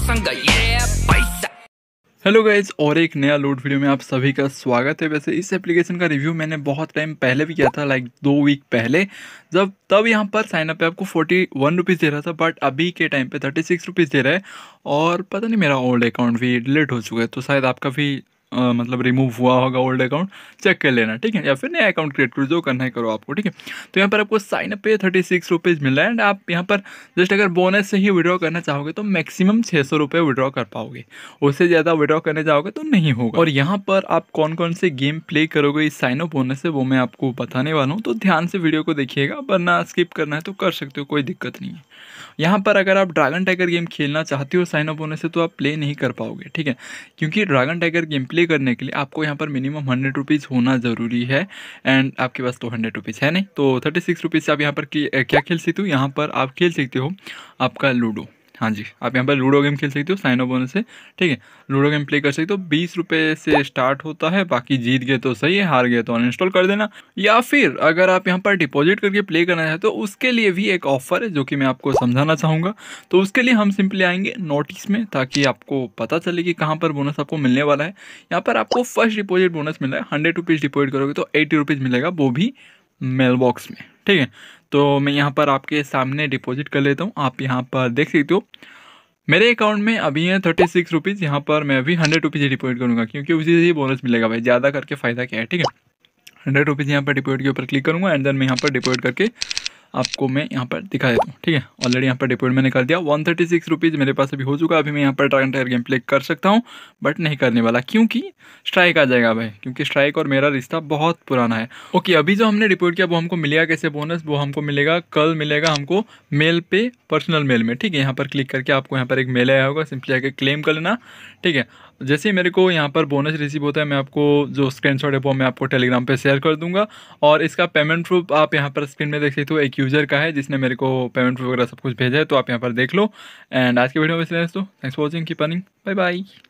ये पैसा hello guys और एक नया लोड वीडियो में आप सभी का स्वागत है वैसे इस एप्लीकेशन का रिव्यू मैंने बहुत टाइम पहले भी किया था लाइक दो वीक पहले जब तब यहाँ पर साइनअप पे आपको फोर्टी वन रुपीज़ दे रहा था बट अभी के टाइम पे थर्टी सिक्स रुपीज़ दे रहा है और पता नहीं मेरा ओल्ड अकाउंट भी डिलीट हो चुका है तो शायद आपका भी मतलब रिमूव हुआ होगा ओल्ड अकाउंट चेक कर लेना ठीक है या फिर नया अकाउंट क्रिएट करो जो करना है करो आपको ठीक है तो यहाँ पर आपको साइन अप पे थर्टी सिक्स रुपीज़ मिल रहा है एंड आप यहाँ पर जस्ट अगर बोनस से ही विड्रॉ करना चाहोगे तो मैक्सिमम छः सौ रुपये विड्रॉ कर पाओगे उससे ज़्यादा विड्रॉ करने जाओगे तो नहीं होगा और यहाँ पर आप कौन कौन से गेम प्ले करोगे इस साइन अप बोनस से वो मैं आपको बताने वाला हूँ तो ध्यान से वीडियो को देखिएगा वरना स्किप करना है तो कर सकते हो कोई दिक्कत नहीं है यहाँ पर अगर आप ड्रैगन टाइगर गेम खेलना चाहते हो साइन अप होने से तो आप प्ले नहीं कर पाओगे ठीक है क्योंकि dragon tiger game play play करने के लिए आपको यहाँ पर मिनिमम हंड्रेड रुपीज़ होना ज़रूरी है एंड आपके पास तो हंड्रेड रुपीज़ है नहीं तो थर्टी सिक्स रुपीज़ से आप यहाँ पर क्या खेल सकते हो यहाँ पर आप खेल सकते हो आपका लूडो हाँ जी आप यहाँ पर लूडो गेम खेल सकते हो साइन अप होने से ठीक है लूडो गेम प्ले कर सकते हो बीस रुपये से स्टार्ट होता है बाकी जीत गए तो सही है हार गए तो अनइंस्टॉल कर देना या फिर अगर आप यहाँ पर डिपॉजिट करके प्ले करना चाहते हो तो उसके लिए भी एक ऑफर है जो कि मैं आपको समझाना चाहूँगा तो उसके लिए हम सिंपली आएंगे नोटिस में ताकि आपको पता चले कि कहाँ पर बोनस आपको मिलने वाला है यहाँ पर आपको फर्स्ट डिपॉजिट बोनस मिला है हंड्रेड रुपीज़ डिपॉजिट करोगे तो एट्टी रुपीज़ मिलेगा वो भी मेल बॉक्स में ठीक है तो मैं यहाँ पर आपके सामने डिपॉजिट कर लेता हूँ आप यहाँ पर देख सकते हो मेरे अकाउंट में अभी है थर्टी सिक्स रुपीज़ यहाँ पर मैं अभी हंड्रेड रुपीज़ डिपॉजिट करूँगा क्योंकि उसी से ही बोनस मिलेगा भाई ज़्यादा करके फ़ायदा क्या है ठीक है हंड्रेड रुपीज़ यहाँ पर डिपोजिट के ऊपर क्लिक करूँगा एंड देन मैं यहाँ पर डिपोजिट करके आपको मैं यहाँ पर दिखा देता हूँ ठीक है ऑलरेडी यहाँ पर डिपोजिट मैंने कर दिया वन थर्टी सिक्स रुपीज़ मेरे पास अभी हो चुका है अभी मैं यहाँ पर ट्राइन टायर गेम प्ले कर सकता हूँ बट नहीं करने वाला क्योंकि स्ट्राइक आ जाएगा भाई क्योंकि स्ट्राइक और मेरा रिश्ता बहुत पुराना है ओके अभी जो हमने डिपोजिट किया वो हमको मिलेगा कैसे बोनस वो हमको मिलेगा कल मिलेगा हमको मेल पे पर्सनल मेल में ठीक है यहाँ पर क्लिक करके आपको यहाँ पर एक मेल आया होगा सिंपली जाकर क्लेम कर लेना ठीक है जैसे ही मेरे को यहाँ पर बोनस रिसीव होता है मैं आपको जो स्क्रीन शॉट है वो मैं आपको टेलीग्राम पे शेयर कर दूंगा और इसका पेमेंट प्रूफ आप यहाँ पर स्क्रीन में देख सकते हो एक यूज़र का है जिसने मेरे को पेमेंट प्रूफ वगैरह सब कुछ भेजा है तो आप यहाँ पर देख लो एंड आज के वीडियो में इसलिए दोस्तों थैंक्स फॉर वॉचिंग की पनिंग बाय बाय